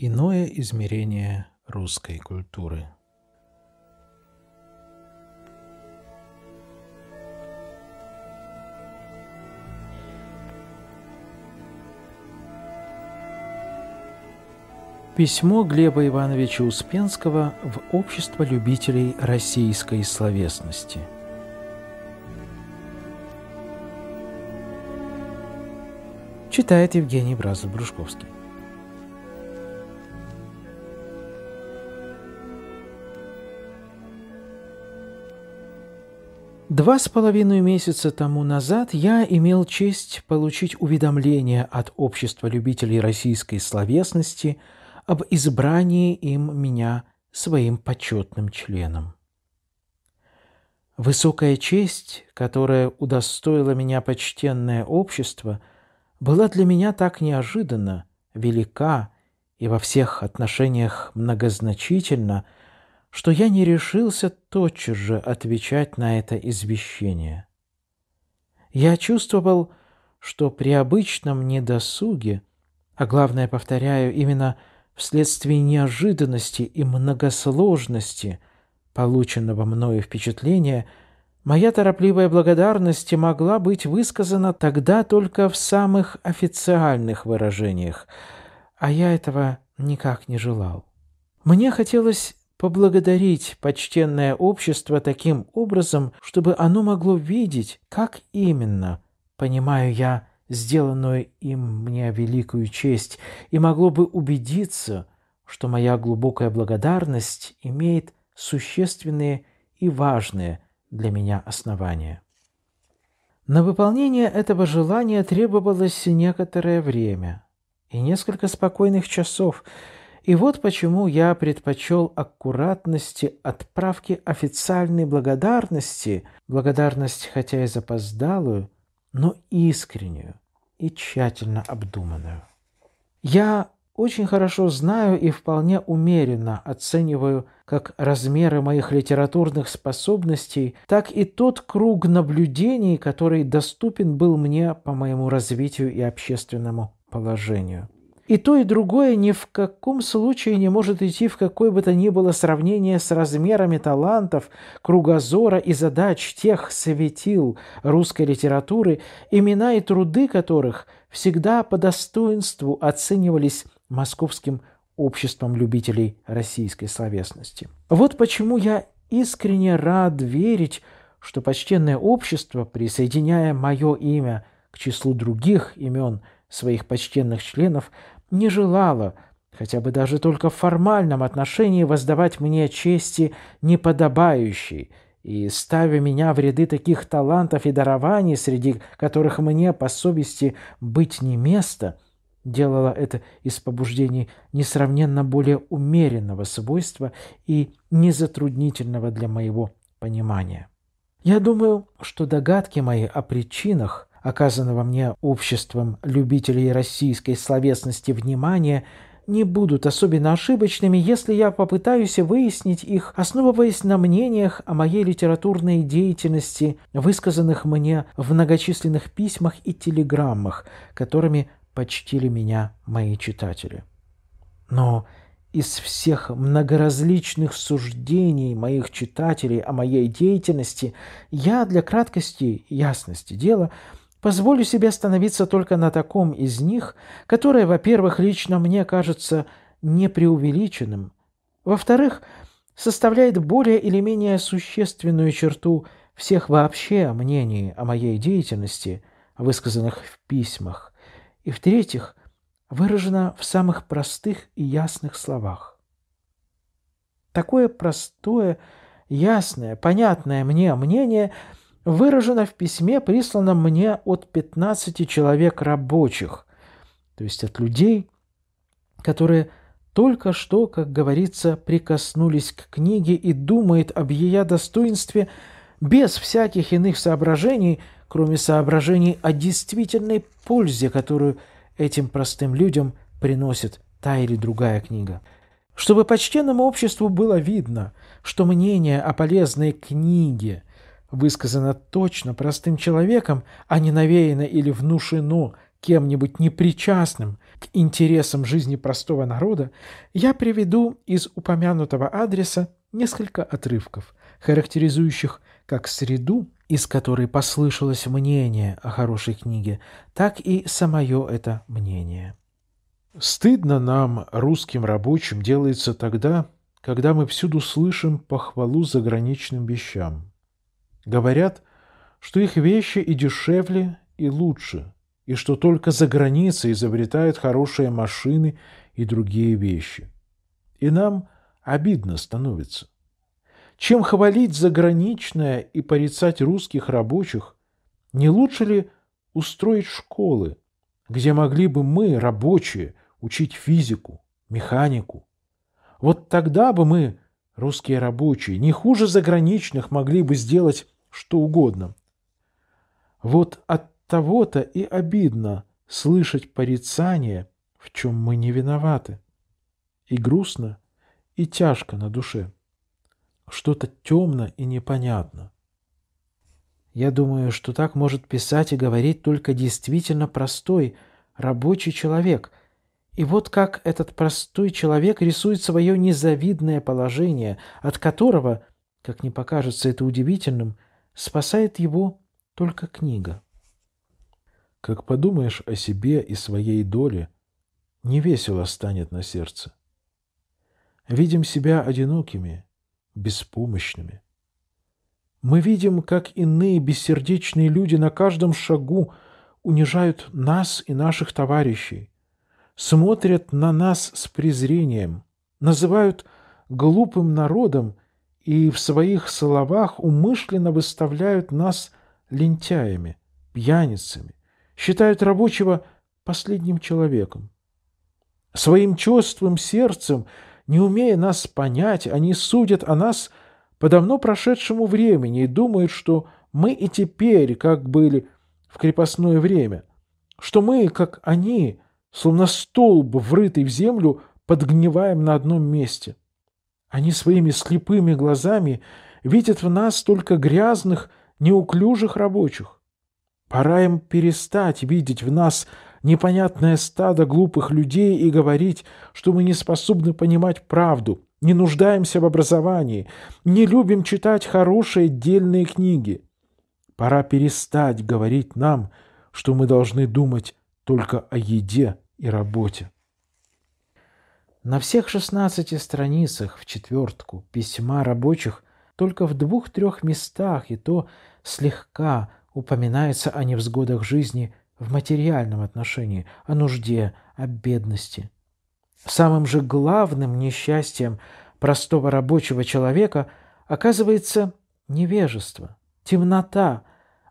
Иное измерение русской культуры. Письмо Глеба Ивановича Успенского в Общество любителей российской словесности. Читает Евгений Бразов-Брюшковский. Два с половиной месяца тому назад я имел честь получить уведомление от Общества любителей российской словесности об избрании им меня своим почетным членом. Высокая честь, которая удостоила меня почтенное общество, была для меня так неожиданна, велика и во всех отношениях многозначительна – что я не решился тотчас же отвечать на это извещение. Я чувствовал, что при обычном недосуге, а главное, повторяю, именно вследствие неожиданности и многосложности полученного мною впечатления, моя торопливая благодарность могла быть высказана тогда только в самых официальных выражениях, а я этого никак не желал. Мне хотелось поблагодарить почтенное общество таким образом, чтобы оно могло видеть, как именно, понимаю я, сделанную им мне великую честь, и могло бы убедиться, что моя глубокая благодарность имеет существенные и важные для меня основания. На выполнение этого желания требовалось некоторое время и несколько спокойных часов – и вот почему я предпочел аккуратности отправки официальной благодарности, благодарность хотя и запоздалую, но искреннюю и тщательно обдуманную. Я очень хорошо знаю и вполне умеренно оцениваю как размеры моих литературных способностей, так и тот круг наблюдений, который доступен был мне по моему развитию и общественному положению. И то, и другое ни в каком случае не может идти в какое бы то ни было сравнение с размерами талантов, кругозора и задач тех светил русской литературы, имена и труды которых всегда по достоинству оценивались московским обществом любителей российской словесности. Вот почему я искренне рад верить, что почтенное общество, присоединяя мое имя к числу других имен своих почтенных членов, не желала, хотя бы даже только в формальном отношении, воздавать мне чести неподобающей, и ставя меня в ряды таких талантов и дарований, среди которых мне по совести быть не место, делала это из побуждений несравненно более умеренного свойства и незатруднительного для моего понимания. Я думаю, что догадки мои о причинах, оказанного мне обществом любителей российской словесности внимания, не будут особенно ошибочными, если я попытаюсь выяснить их, основываясь на мнениях о моей литературной деятельности, высказанных мне в многочисленных письмах и телеграммах, которыми почтили меня мои читатели. Но из всех многоразличных суждений моих читателей о моей деятельности я для краткости и ясности дела – Позволю себе остановиться только на таком из них, которое, во-первых, лично мне кажется непреувеличенным, во-вторых, составляет более или менее существенную черту всех вообще мнений о моей деятельности, высказанных в письмах, и, в-третьих, выражено в самых простых и ясных словах. Такое простое, ясное, понятное мне мнение – выражена в письме, присланном мне от 15 человек рабочих, то есть от людей, которые только что, как говорится, прикоснулись к книге и думают об ее достоинстве без всяких иных соображений, кроме соображений о действительной пользе, которую этим простым людям приносит та или другая книга. Чтобы почтенному обществу было видно, что мнение о полезной книге – высказано точно простым человеком, а не навеяно или внушено кем-нибудь непричастным к интересам жизни простого народа, я приведу из упомянутого адреса несколько отрывков, характеризующих как среду, из которой послышалось мнение о хорошей книге, так и самое это мнение. Стыдно нам, русским рабочим, делается тогда, когда мы всюду слышим похвалу заграничным вещам. Говорят, что их вещи и дешевле, и лучше, и что только за границей изобретают хорошие машины и другие вещи. И нам обидно становится. Чем хвалить заграничное и порицать русских рабочих, не лучше ли устроить школы, где могли бы мы, рабочие, учить физику, механику? Вот тогда бы мы, русские рабочие, не хуже заграничных могли бы сделать что угодно. Вот от того-то и обидно слышать порицание, в чем мы не виноваты. И грустно, и тяжко на душе. Что-то темно и непонятно. Я думаю, что так может писать и говорить только действительно простой, рабочий человек. И вот как этот простой человек рисует свое незавидное положение, от которого, как не покажется это удивительным, – Спасает его только книга. Как подумаешь о себе и своей доле, невесело станет на сердце. Видим себя одинокими, беспомощными. Мы видим, как иные бессердечные люди на каждом шагу унижают нас и наших товарищей, смотрят на нас с презрением, называют глупым народом и в своих словах умышленно выставляют нас лентяями, пьяницами, считают рабочего последним человеком. Своим чувством, сердцем, не умея нас понять, они судят о нас по давно прошедшему времени и думают, что мы и теперь, как были в крепостное время, что мы, как они, словно столб, врытый в землю, подгниваем на одном месте. Они своими слепыми глазами видят в нас только грязных, неуклюжих рабочих. Пора им перестать видеть в нас непонятное стадо глупых людей и говорить, что мы не способны понимать правду, не нуждаемся в образовании, не любим читать хорошие отдельные книги. Пора перестать говорить нам, что мы должны думать только о еде и работе. На всех 16 страницах в четвертку письма рабочих только в двух-трех местах и то слегка упоминается о невзгодах жизни в материальном отношении, о нужде, о бедности. Самым же главным несчастьем простого рабочего человека оказывается невежество, темнота,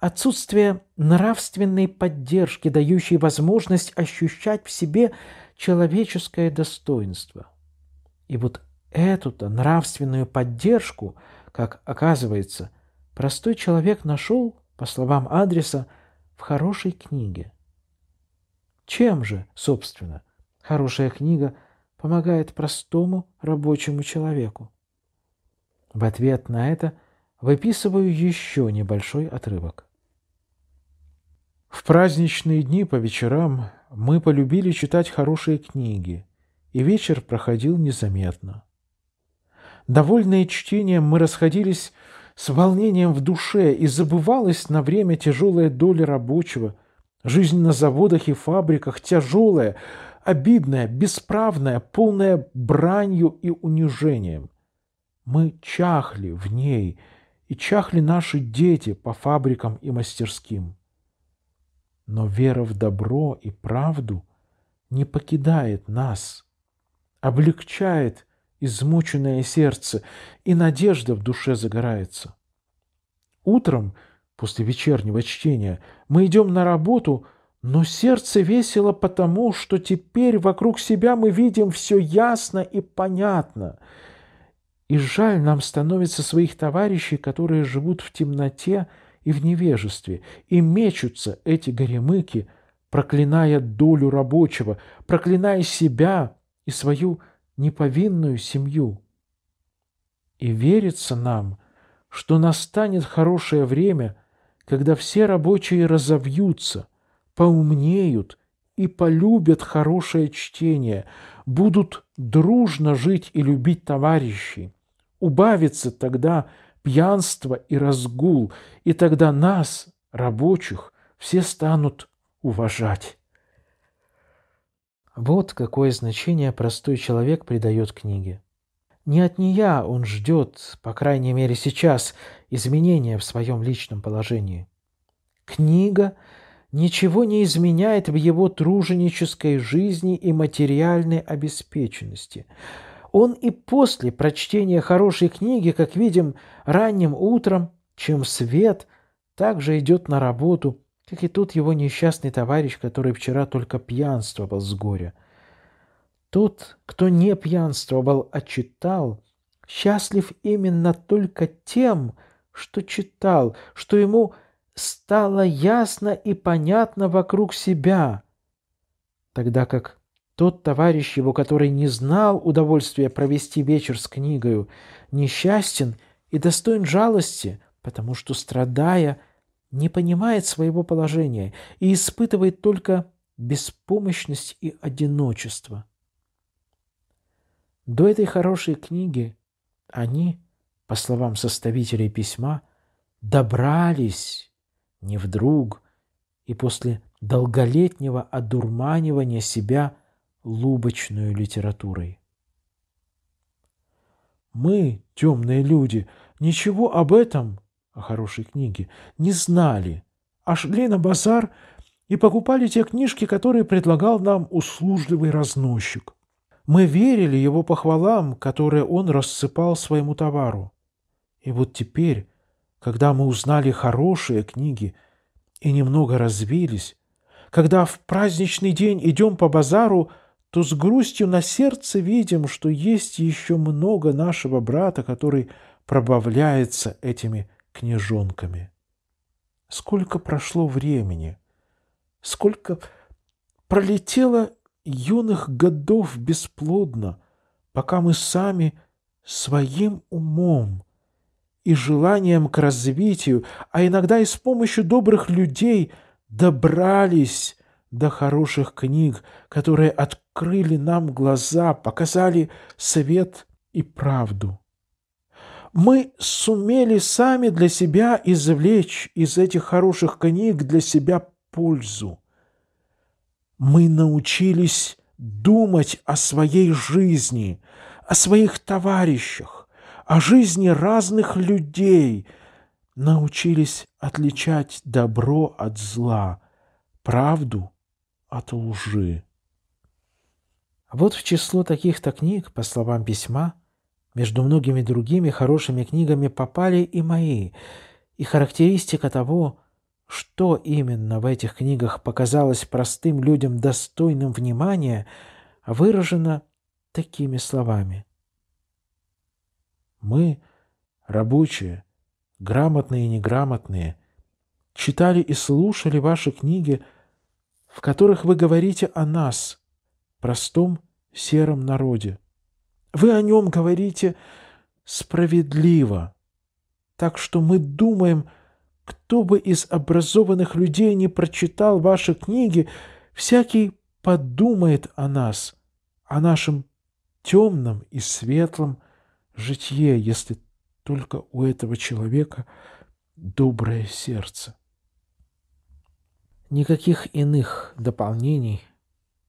отсутствие нравственной поддержки, дающей возможность ощущать в себе человеческое достоинство. И вот эту-то нравственную поддержку, как оказывается, простой человек нашел, по словам адреса, в хорошей книге. Чем же, собственно, хорошая книга помогает простому рабочему человеку? В ответ на это выписываю еще небольшой отрывок. В праздничные дни по вечерам мы полюбили читать хорошие книги, и вечер проходил незаметно. Довольные чтением мы расходились с волнением в душе, и забывалась на время тяжелая доля рабочего, жизнь на заводах и фабриках тяжелая, обидная, бесправная, полная бранью и унижением. Мы чахли в ней, и чахли наши дети по фабрикам и мастерским. Но вера в добро и правду не покидает нас, облегчает измученное сердце, и надежда в душе загорается. Утром, после вечернего чтения, мы идем на работу, но сердце весело потому, что теперь вокруг себя мы видим все ясно и понятно. И жаль нам становится своих товарищей, которые живут в темноте – и в невежестве, и мечутся эти горемыки, проклиная долю рабочего, проклиная себя и свою неповинную семью. И верится нам, что настанет хорошее время, когда все рабочие разовьются, поумнеют и полюбят хорошее чтение, будут дружно жить и любить товарищей. Убавится тогда пьянство и разгул, и тогда нас, рабочих, все станут уважать. Вот какое значение простой человек придает книге. Не от нее он ждет, по крайней мере сейчас, изменения в своем личном положении. Книга ничего не изменяет в его труженической жизни и материальной обеспеченности – он и после прочтения хорошей книги, как видим, ранним утром, чем свет, также идет на работу, как и тут его несчастный товарищ, который вчера только пьянствовал с горя. Тот, кто не пьянствовал, а читал, счастлив именно только тем, что читал, что ему стало ясно и понятно вокруг себя, тогда как тот товарищ его, который не знал удовольствия провести вечер с книгою, несчастен и достоин жалости, потому что, страдая, не понимает своего положения и испытывает только беспомощность и одиночество. До этой хорошей книги они, по словам составителей письма, добрались не вдруг и после долголетнего одурманивания себя – лубочную литературой. Мы, темные люди, ничего об этом, о хорошей книге, не знали, а шли на базар и покупали те книжки, которые предлагал нам услужливый разносчик. Мы верили его похвалам, которые он рассыпал своему товару. И вот теперь, когда мы узнали хорошие книги и немного развились, когда в праздничный день идем по базару – то с грустью на сердце видим, что есть еще много нашего брата, который пробавляется этими княжонками. Сколько прошло времени, сколько пролетело юных годов бесплодно, пока мы сами своим умом и желанием к развитию, а иногда и с помощью добрых людей добрались до хороших книг, которые открыли нам глаза, показали свет и правду. Мы сумели сами для себя извлечь из этих хороших книг для себя пользу. Мы научились думать о своей жизни, о своих товарищах, о жизни разных людей, научились отличать добро от зла, правду от лжи. Вот в число таких-то книг, по словам письма, между многими другими хорошими книгами попали и мои, и характеристика того, что именно в этих книгах показалось простым людям достойным внимания, выражена такими словами. Мы, рабочие, грамотные и неграмотные, читали и слушали ваши книги – в которых вы говорите о нас, простом сером народе. Вы о нем говорите справедливо, так что мы думаем, кто бы из образованных людей не прочитал ваши книги, всякий подумает о нас, о нашем темном и светлом житье, если только у этого человека доброе сердце. Никаких иных дополнений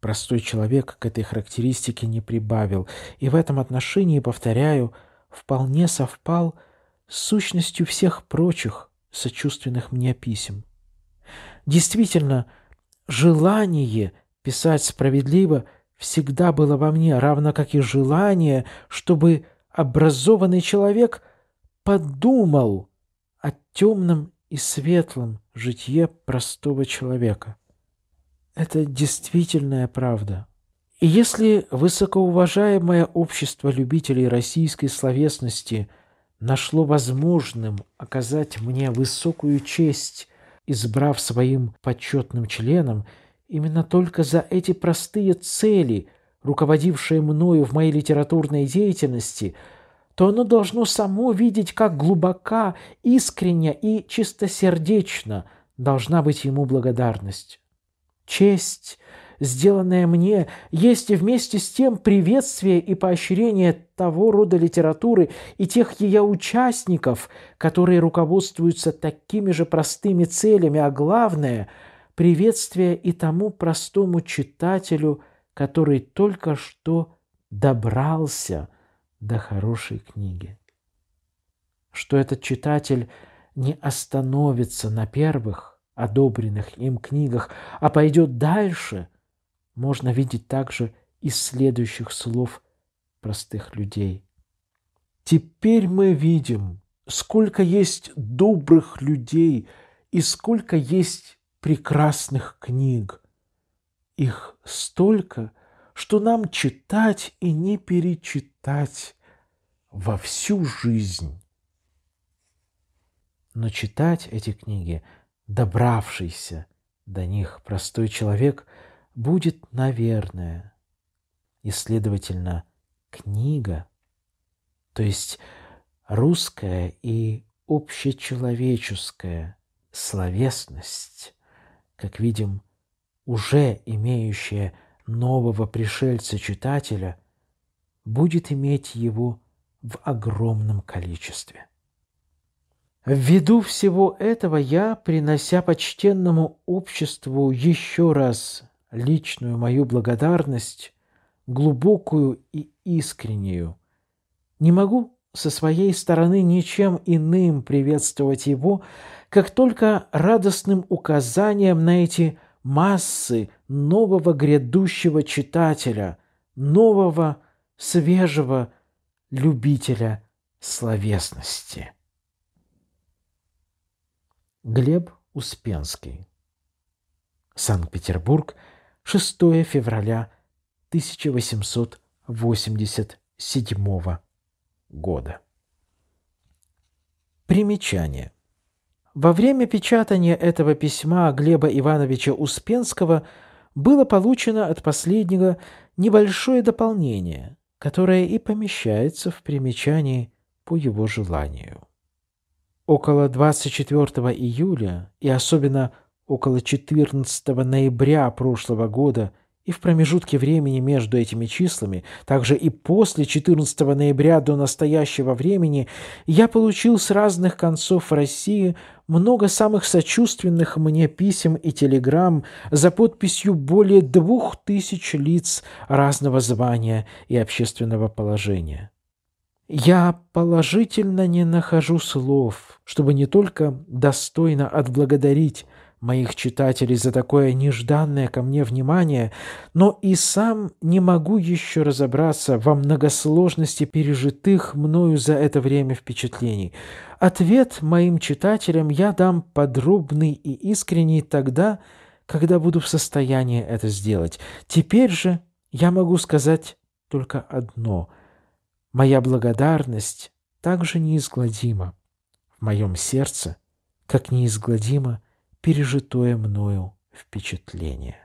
простой человек к этой характеристике не прибавил, и в этом отношении, повторяю, вполне совпал с сущностью всех прочих сочувственных мне писем. Действительно, желание писать справедливо всегда было во мне, равно как и желание, чтобы образованный человек подумал о темном и светлом житье простого человека. Это действительная правда. И если высокоуважаемое общество любителей российской словесности нашло возможным оказать мне высокую честь, избрав своим почетным членом, именно только за эти простые цели, руководившие мною в моей литературной деятельности – то оно должно само видеть, как глубока, искренне и чистосердечно должна быть ему благодарность. Честь, сделанная мне, есть и вместе с тем приветствие и поощрение того рода литературы и тех ее участников, которые руководствуются такими же простыми целями, а главное – приветствие и тому простому читателю, который только что добрался – до хорошей книги. Что этот читатель не остановится на первых одобренных им книгах, а пойдет дальше, можно видеть также из следующих слов простых людей. Теперь мы видим, сколько есть добрых людей и сколько есть прекрасных книг. Их столько – что нам читать и не перечитать во всю жизнь. Но читать эти книги, добравшийся до них простой человек, будет, наверное, и, следовательно, книга, то есть русская и общечеловеческая словесность, как видим, уже имеющая нового пришельца-читателя будет иметь его в огромном количестве. Ввиду всего этого я, принося почтенному обществу еще раз личную мою благодарность, глубокую и искреннюю, не могу со своей стороны ничем иным приветствовать его, как только радостным указанием на эти массы нового грядущего читателя, нового свежего любителя словесности. Глеб Успенский. Санкт-Петербург, 6 февраля 1887 года. Примечание. Во время печатания этого письма Глеба Ивановича Успенского – было получено от последнего небольшое дополнение, которое и помещается в примечании по его желанию. Около 24 июля и особенно около 14 ноября прошлого года и в промежутке времени между этими числами, также и после 14 ноября до настоящего времени, я получил с разных концов России много самых сочувственных мне писем и телеграмм за подписью более двух тысяч лиц разного звания и общественного положения. Я положительно не нахожу слов, чтобы не только достойно отблагодарить моих читателей за такое нежданное ко мне внимание, но и сам не могу еще разобраться во многосложности пережитых мною за это время впечатлений. Ответ моим читателям я дам подробный и искренний тогда, когда буду в состоянии это сделать. Теперь же я могу сказать только одно. Моя благодарность также неизгладима в моем сердце, как неизгладима пережитое мною впечатление.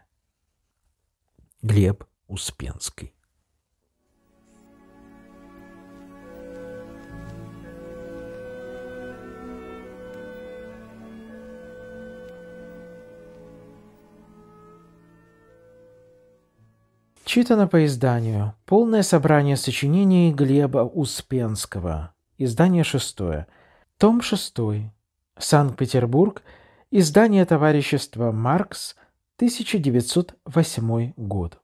Глеб Успенский Читано по изданию. Полное собрание сочинений Глеба Успенского. Издание шестое. Том шестой. Санкт-Петербург, Издание товарищества «Маркс», 1908 год.